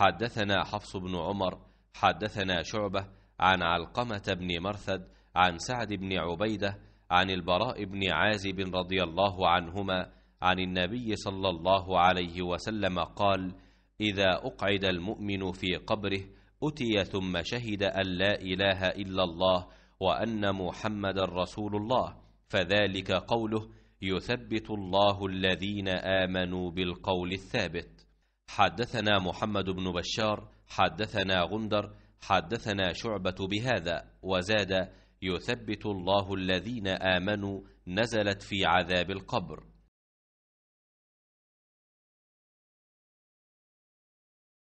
حدثنا حفص بن عمر حدثنا شعبة عن علقمة بن مرثد عن سعد بن عبيدة عن البراء بن عازب رضي الله عنهما عن النبي صلى الله عليه وسلم قال إذا أقعد المؤمن في قبره أتي ثم شهد أن لا إله إلا الله وأن محمد رسول الله فذلك قوله يثبت الله الذين آمنوا بالقول الثابت حدثنا محمد بن بشار حدثنا غندر حدثنا شعبة بهذا وزاد يثبت الله الذين آمنوا نزلت في عذاب القبر